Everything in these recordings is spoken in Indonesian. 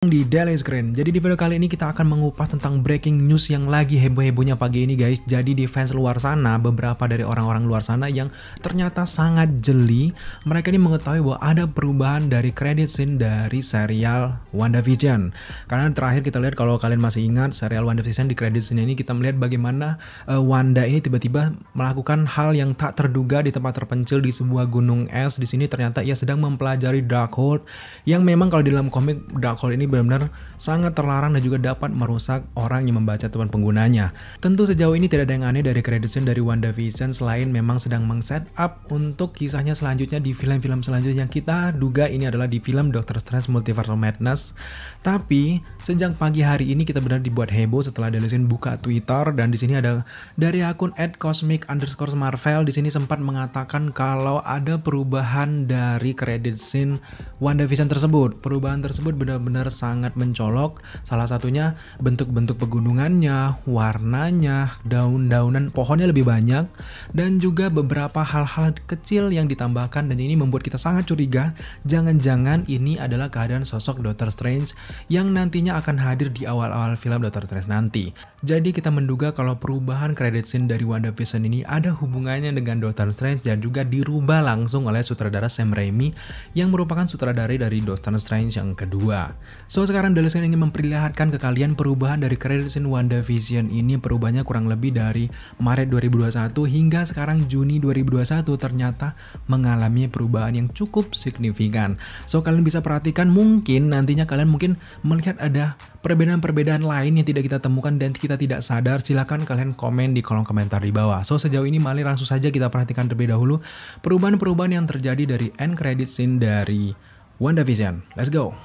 di Dallas Grand. Jadi di video kali ini kita akan mengupas tentang breaking news yang lagi heboh-hebohnya pagi ini guys. Jadi di fans luar sana, beberapa dari orang-orang luar sana yang ternyata sangat jeli, mereka ini mengetahui bahwa ada perubahan dari credit scene dari serial WandaVision. Karena terakhir kita lihat kalau kalian masih ingat serial WandaVision di credit scene ini kita melihat bagaimana uh, Wanda ini tiba-tiba melakukan hal yang tak terduga di tempat terpencil di sebuah gunung es. Di sini ternyata ia sedang mempelajari Darkhold yang memang kalau di dalam komik Darkhold ini benar-benar sangat terlarang dan juga dapat merusak orang yang membaca teman penggunanya. Tentu sejauh ini tidak ada yang aneh dari Creditson dari WandaVision selain memang sedang meng up untuk kisahnya selanjutnya di film-film selanjutnya yang kita duga ini adalah di film Doctor Strange Multiverse Madness. Tapi sejak pagi hari ini kita benar dibuat heboh setelah Delusion buka Twitter dan di sini ada dari akun @cosmic_marvel di sini sempat mengatakan kalau ada perubahan dari kredit scene WandaVision tersebut. Perubahan tersebut benar-benar sangat mencolok. Salah satunya bentuk-bentuk pegunungannya, warnanya, daun-daunan pohonnya lebih banyak, dan juga beberapa hal-hal kecil yang ditambahkan dan ini membuat kita sangat curiga. Jangan-jangan ini adalah keadaan sosok Doctor Strange yang nantinya akan hadir di awal-awal film Doctor Strange nanti. Jadi kita menduga kalau perubahan credit scene dari WandaVision ini ada hubungannya dengan Doctor Strange dan juga dirubah langsung oleh sutradara Sam Raimi yang merupakan sutradara dari Doctor Strange yang kedua. So sekarang Dallas ingin memperlihatkan ke kalian perubahan dari credits Wanda Vision ini perubahannya kurang lebih dari Maret 2021 hingga sekarang Juni 2021 ternyata mengalami perubahan yang cukup signifikan. So kalian bisa perhatikan mungkin nantinya kalian mungkin melihat ada perbedaan-perbedaan lain yang tidak kita temukan dan kita tidak sadar, silahkan kalian komen di kolom komentar di bawah. So, sejauh ini mari langsung saja kita perhatikan terlebih dahulu perubahan-perubahan yang terjadi dari end credit scene dari WandaVision. Let's go!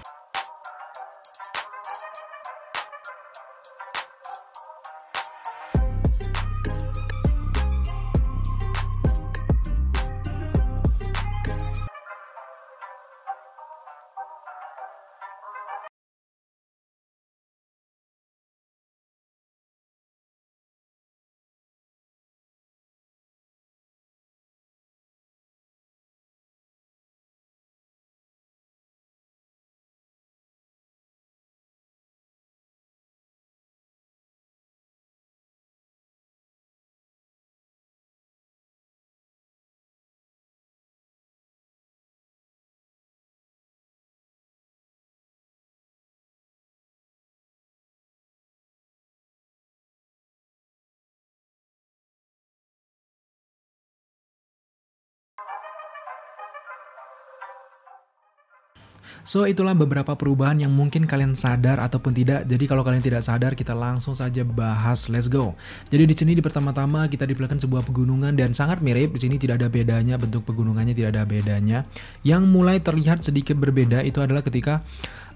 So itulah beberapa perubahan yang mungkin kalian sadar ataupun tidak. Jadi kalau kalian tidak sadar kita langsung saja bahas. Let's go. Jadi di sini di pertama-tama kita diperlihatkan sebuah pegunungan dan sangat mirip. Di sini tidak ada bedanya bentuk pegunungannya tidak ada bedanya. Yang mulai terlihat sedikit berbeda itu adalah ketika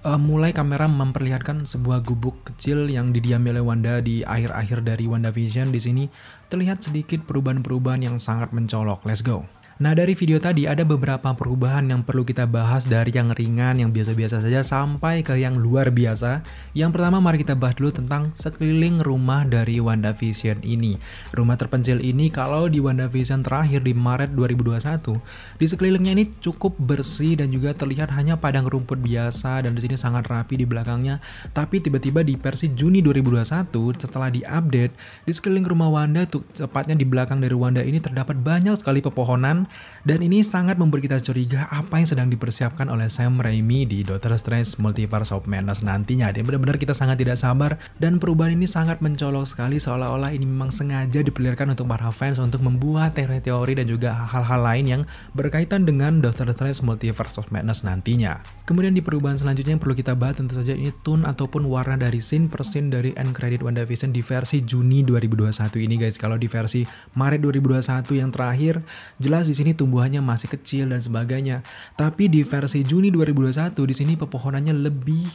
uh, mulai kamera memperlihatkan sebuah gubuk kecil yang didiami oleh Wanda di akhir-akhir dari WandaVision di sini terlihat sedikit perubahan-perubahan yang sangat mencolok. Let's go. Nah dari video tadi ada beberapa perubahan yang perlu kita bahas dari yang ringan yang biasa-biasa saja sampai ke yang luar biasa. Yang pertama mari kita bahas dulu tentang sekeliling rumah dari WandaVision ini. Rumah terpencil ini kalau di WandaVision terakhir di Maret 2021, di sekelilingnya ini cukup bersih dan juga terlihat hanya padang rumput biasa dan di sini sangat rapi di belakangnya. Tapi tiba-tiba di versi Juni 2021 setelah diupdate, di sekeliling rumah Wanda tepatnya di belakang dari Wanda ini terdapat banyak sekali pepohonan dan ini sangat memberi kita curiga apa yang sedang dipersiapkan oleh Sam Raimi di Doctor Strange Multiverse of Madness nantinya. Dan benar-benar kita sangat tidak sabar dan perubahan ini sangat mencolok sekali seolah-olah ini memang sengaja dipelirkan untuk para fans untuk membuat teori-teori dan juga hal-hal lain yang berkaitan dengan Doctor Strange Multiverse of Madness nantinya. Kemudian di perubahan selanjutnya yang perlu kita bahas tentu saja ini tone ataupun warna dari scene per scene dari end credit WandaVision di versi Juni 2021 ini guys. Kalau di versi Maret 2021 yang terakhir jelas di sini tumbuhannya masih kecil dan sebagainya. Tapi di versi Juni 2021 di sini pepohonannya lebih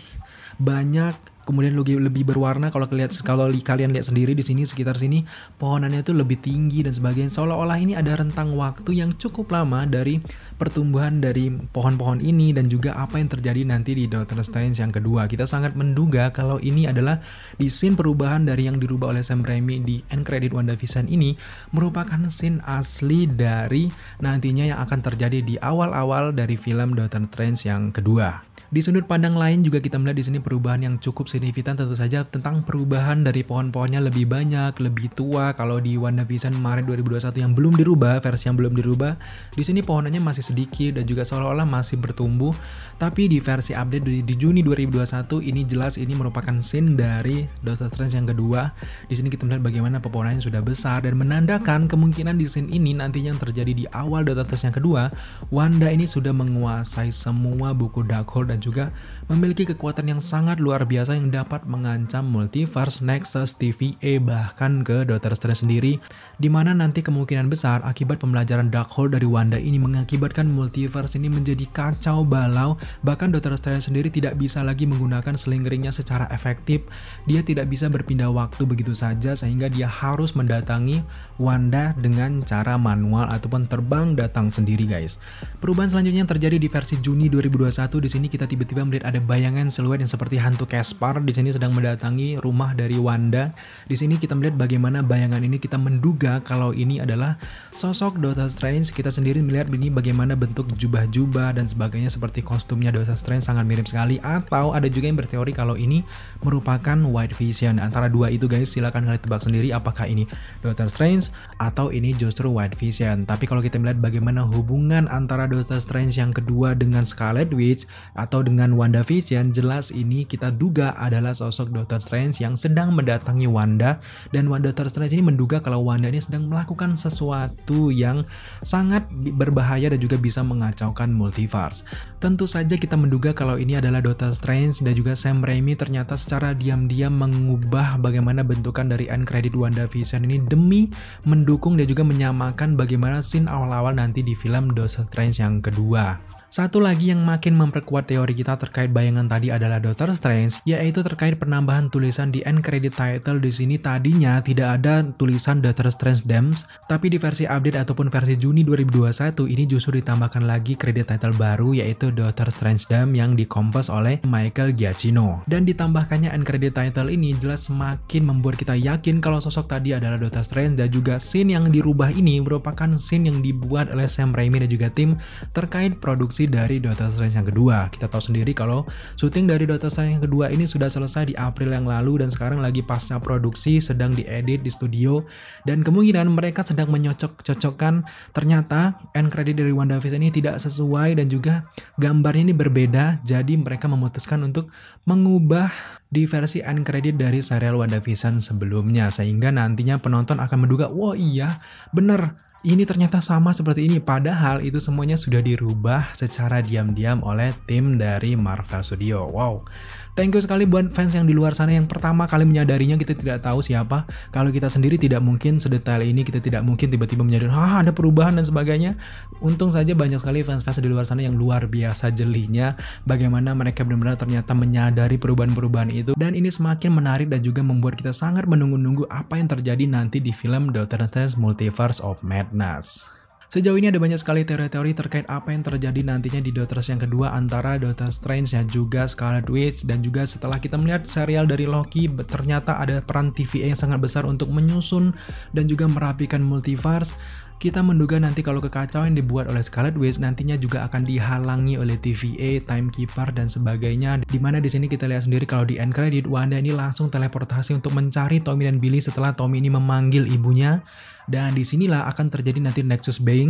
banyak kemudian lebih berwarna kalau kalian kalau kalian lihat sendiri di sini sekitar sini pohonannya itu lebih tinggi dan sebagainya seolah-olah ini ada rentang waktu yang cukup lama dari pertumbuhan dari pohon-pohon ini dan juga apa yang terjadi nanti di Doctor Strange yang kedua kita sangat menduga kalau ini adalah di scene perubahan dari yang dirubah oleh Sam Raimi di end credit WandaVision ini merupakan scene asli dari nantinya yang akan terjadi di awal-awal dari film Doctor Strange yang kedua di sudut pandang lain juga kita melihat di sini perubahan yang cukup signifikan tentu saja tentang perubahan dari pohon-pohonnya lebih banyak, lebih tua. Kalau di WandaVision kemarin 2021 yang belum dirubah, versi yang belum dirubah, di sini pohonannya masih sedikit dan juga seolah-olah masih bertumbuh. Tapi di versi update di, di Juni 2021 ini jelas ini merupakan scene dari Doctor Strange yang kedua. Di sini kita melihat bagaimana pepohonannya sudah besar dan menandakan kemungkinan di scene ini nantinya yang terjadi di awal Doctor Strange yang kedua, Wanda ini sudah menguasai semua buku Darkhold dan juga memiliki kekuatan yang sangat luar biasa yang yang dapat mengancam multiverse, Nexus, TVA, e, bahkan ke Doctor Strange sendiri, di mana nanti kemungkinan besar akibat pembelajaran Darkhold dari Wanda ini mengakibatkan multiverse ini menjadi kacau balau, bahkan Doctor Strange sendiri tidak bisa lagi menggunakan slingeringnya secara efektif, dia tidak bisa berpindah waktu begitu saja sehingga dia harus mendatangi Wanda dengan cara manual ataupun terbang datang sendiri guys. Perubahan selanjutnya yang terjadi di versi Juni 2021 di sini kita tiba-tiba melihat ada bayangan siluet yang seperti hantu Caspar Horror di sini sedang mendatangi rumah dari Wanda. Di sini kita melihat bagaimana bayangan ini kita menduga kalau ini adalah sosok Doctor Strange. Kita sendiri melihat ini bagaimana bentuk jubah-jubah dan sebagainya seperti kostumnya Doctor Strange sangat mirip sekali. Atau ada juga yang berteori kalau ini merupakan White Vision. Antara dua itu guys, silakan kalian tebak sendiri apakah ini Doctor Strange atau ini justru White Vision. Tapi kalau kita melihat bagaimana hubungan antara Doctor Strange yang kedua dengan Scarlet Witch atau dengan Wanda WandaVision, jelas ini kita duga adalah sosok Doctor Strange yang sedang mendatangi Wanda dan Wanda Doctor Strange ini menduga kalau Wanda ini sedang melakukan sesuatu yang sangat berbahaya dan juga bisa mengacaukan multiverse. Tentu saja kita menduga kalau ini adalah Doctor Strange dan juga Sam Raimi ternyata secara diam-diam mengubah bagaimana bentukan dari end credit Wanda Vision ini demi mendukung dan juga menyamakan bagaimana scene awal-awal nanti di film Doctor Strange yang kedua. Satu lagi yang makin memperkuat teori kita terkait bayangan tadi adalah Doctor Strange, yaitu itu terkait penambahan tulisan di end credit title di sini tadinya tidak ada tulisan Doctor Strange Dams, tapi di versi update ataupun versi Juni 2021 ini justru ditambahkan lagi credit title baru yaitu Doctor Strange Dam yang dikompos oleh Michael Giacchino. Dan ditambahkannya end credit title ini jelas semakin membuat kita yakin kalau sosok tadi adalah Doctor Strange dan juga scene yang dirubah ini merupakan scene yang dibuat oleh Sam Raimi dan juga tim terkait produksi dari Doctor Strange yang kedua. Kita tahu sendiri kalau syuting dari Doctor Strange yang kedua ini sudah sudah selesai di April yang lalu dan sekarang lagi pasnya produksi sedang diedit di studio dan kemungkinan mereka sedang menyocok-cocokkan ternyata end credit dari WandaVision ini tidak sesuai dan juga gambarnya ini berbeda jadi mereka memutuskan untuk mengubah di versi end credit dari serial WandaVision sebelumnya sehingga nantinya penonton akan menduga wah iya bener ini ternyata sama seperti ini padahal itu semuanya sudah dirubah secara diam-diam oleh tim dari Marvel Studio wow Thank you sekali buat fans yang di luar sana yang pertama kali menyadarinya kita tidak tahu siapa. Kalau kita sendiri tidak mungkin sedetail ini, kita tidak mungkin tiba-tiba menyadari, ah ada perubahan dan sebagainya. Untung saja banyak sekali fans-fans di luar sana yang luar biasa jelinya. Bagaimana mereka benar-benar ternyata menyadari perubahan-perubahan itu. Dan ini semakin menarik dan juga membuat kita sangat menunggu-nunggu apa yang terjadi nanti di film Doctor Strange Multiverse of Madness. Sejauh ini ada banyak sekali teori-teori terkait apa yang terjadi nantinya di Doctors yang kedua antara Doctor Strange dan juga Scarlet Witch dan juga setelah kita melihat serial dari Loki ternyata ada peran TVA yang sangat besar untuk menyusun dan juga merapikan multiverse kita menduga nanti kalau kekacauan yang dibuat oleh Scarlet Witch nantinya juga akan dihalangi oleh TVA, Timekeeper, dan sebagainya. Dimana di sini kita lihat sendiri kalau di end credit, Wanda ini langsung teleportasi untuk mencari Tommy dan Billy setelah Tommy ini memanggil ibunya. Dan disinilah akan terjadi nanti Nexus Bay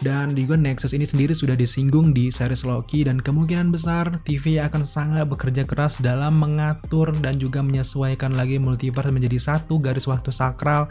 dan juga Nexus ini sendiri sudah disinggung di series Loki dan kemungkinan besar TV akan sangat bekerja keras dalam mengatur dan juga menyesuaikan lagi multiverse menjadi satu garis waktu sakral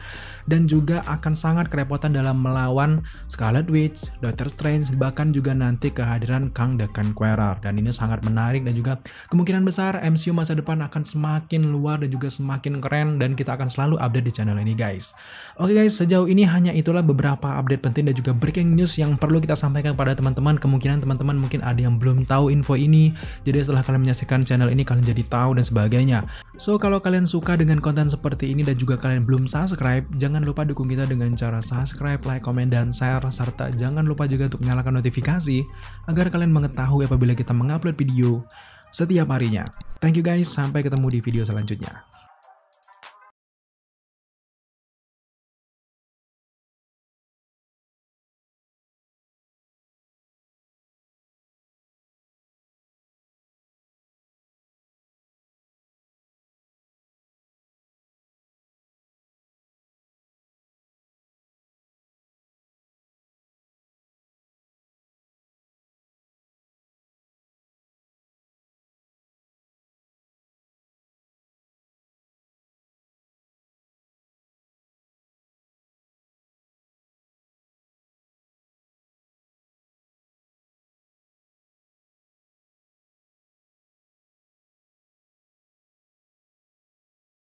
dan juga akan sangat kerepotan dalam melawan Scarlet Witch, Doctor Strange, bahkan juga nanti kehadiran Kang the Conqueror dan ini sangat menarik dan juga kemungkinan besar MCU masa depan akan semakin luar dan juga semakin keren dan kita akan selalu update di channel ini guys. Oke guys, sejauh ini hanya itulah beberapa update penting dan juga breaking news yang perlu kita sampaikan kepada teman-teman. Kemungkinan teman-teman mungkin ada yang belum tahu info ini. Jadi setelah kalian menyaksikan channel ini kalian jadi tahu dan sebagainya. So kalau kalian suka dengan konten seperti ini dan juga kalian belum subscribe, jangan lupa dukung kita dengan cara subscribe, like, komen, dan share serta jangan lupa juga untuk nyalakan notifikasi agar kalian mengetahui apabila kita mengupload video setiap harinya. Thank you guys, sampai ketemu di video selanjutnya.